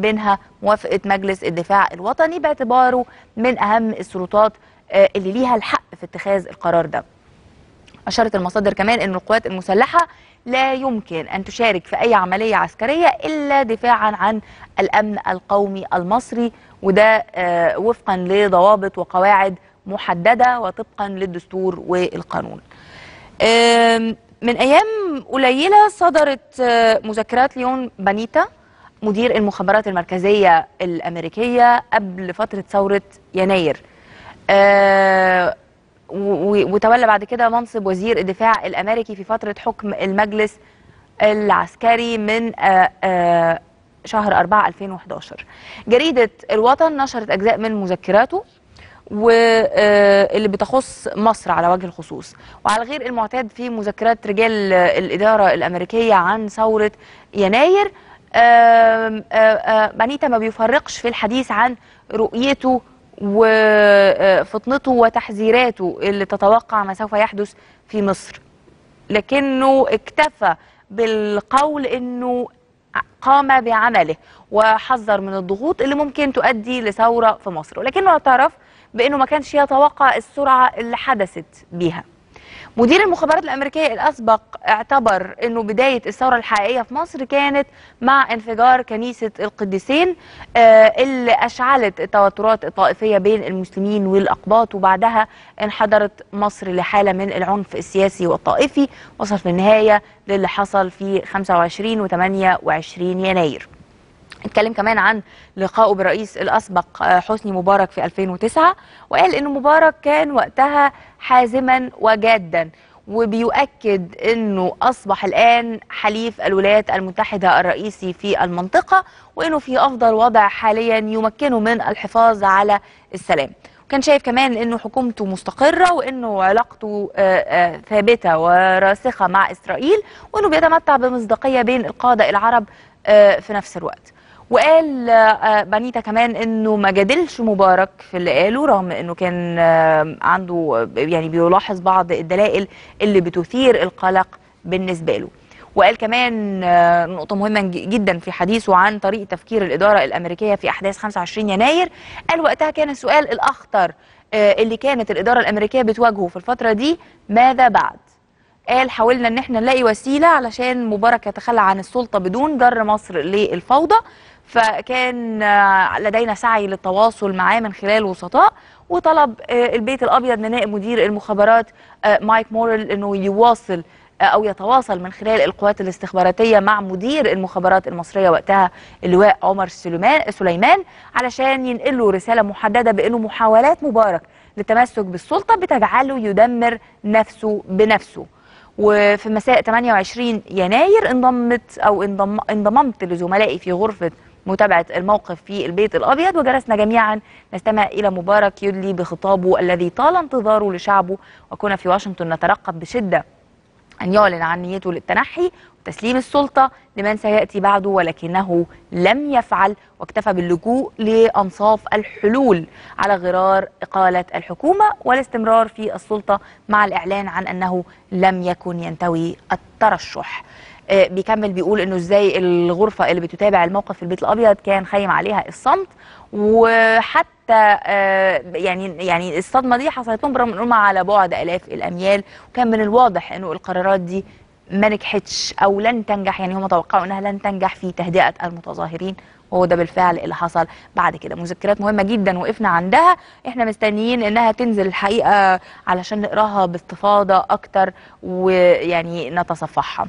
بينها موافقة مجلس الدفاع الوطني باعتباره من أهم السلطات آه، اللي ليها الحق في اتخاذ القرار ده أشارت المصادر كمان أن القوات المسلحة لا يمكن أن تشارك في أي عملية عسكرية إلا دفاعا عن الأمن القومي المصري وده آه، وفقا لضوابط وقواعد محددة وطبقا للدستور والقانون من أيام قليلة صدرت آه، مذكرات ليون بانيتا مدير المخابرات المركزية الأمريكية قبل فترة ثورة يناير آه، وتولى بعد كده منصب وزير الدفاع الأمريكي في فترة حكم المجلس العسكري من آه، آه، شهر 4 2011 جريدة الوطن نشرت أجزاء من مذكراته واللي بتخص مصر على وجه الخصوص وعلى غير المعتاد في مذكرات رجال الإدارة الأمريكية عن ثورة يناير مانيتا ما بيفرقش في الحديث عن رؤيته وفطنته وتحذيراته اللي تتوقع ما سوف يحدث في مصر لكنه اكتفى بالقول انه قام بعمله وحذر من الضغوط اللي ممكن تؤدي لثوره في مصر ولكنه اعترف بانه ما كانش يتوقع السرعه اللي حدثت بيها مدير المخابرات الامريكيه الاسبق اعتبر انه بدايه الثوره الحقيقيه في مصر كانت مع انفجار كنيسه القديسين آه، اللي اشعلت التوترات الطائفيه بين المسلمين والاقباط وبعدها انحدرت مصر لحاله من العنف السياسي والطائفي وصل في النهايه للي حصل في 25 و 28 يناير. اتكلم كمان عن لقائه بالرئيس الاسبق آه، حسني مبارك في 2009 وقال ان مبارك كان وقتها حازما وجادا وبيؤكد انه اصبح الان حليف الولايات المتحده الرئيسي في المنطقه وانه في افضل وضع حاليا يمكنه من الحفاظ على السلام وكان شايف كمان انه حكومته مستقره وانه علاقته آه، آه، ثابته وراسخه مع اسرائيل وانه بيتمتع بمصداقيه بين القاده العرب في نفس الوقت وقال آه، آه، بنيتا كمان انه ما جادلش مبارك في اللي قاله رغم انه كان آه، عنده يعني بيلاحظ بعض الدلائل اللي بتثير القلق بالنسبه له وقال كمان نقطة مهمة جدا في حديثه عن طريقة تفكير الإدارة الأمريكية في أحداث 25 يناير قال وقتها كان السؤال الأخطر اللي كانت الإدارة الأمريكية بتواجهه في الفترة دي ماذا بعد؟ قال حاولنا ان احنا نلاقي وسيله علشان مبارك يتخلى عن السلطه بدون جر مصر للفوضى فكان لدينا سعي للتواصل معاه من خلال وسطاء وطلب آه، البيت الابيض من نائب مدير المخابرات آه، مايك مورل انه يواصل آه، او يتواصل من خلال القوات الاستخباراتيه مع مدير المخابرات المصريه وقتها اللواء عمر سليمان سليمان علشان ينقل له رساله محدده بانه محاولات مبارك للتمسك بالسلطه بتجعله يدمر نفسه بنفسه وفي مساء 28 يناير انضمت او انضم انضممت لزملائي في غرفه متابعة الموقف في البيت الأبيض وجلسنا جميعا نستمع إلى مبارك يدلي بخطابه الذي طال انتظاره لشعبه وكنا في واشنطن نترقب بشدة أن يعلن عن نيته للتنحي وتسليم السلطة لمن سيأتي بعده ولكنه لم يفعل واكتفى باللجوء لأنصاف الحلول على غرار إقالة الحكومة والاستمرار في السلطة مع الإعلان عن أنه لم يكن ينتوي الترشح آه، بيكمل بيقول انه ازاي الغرفه اللي بتتابع الموقف في البيت الابيض كان خايم عليها الصمت وحتى آه، يعني يعني الصدمه دي حصلت لهم برغم انهم على بعد الاف الاميال وكان من الواضح انه القرارات دي ما نجحتش او لن تنجح يعني هم توقعوا انها لن تنجح في تهدئه المتظاهرين وهو ده بالفعل اللي حصل بعد كده مذكرات مهمه جدا وقفنا عندها احنا مستنيين انها تنزل الحقيقه علشان نقراها باستفاضه اكتر ويعني نتصفحها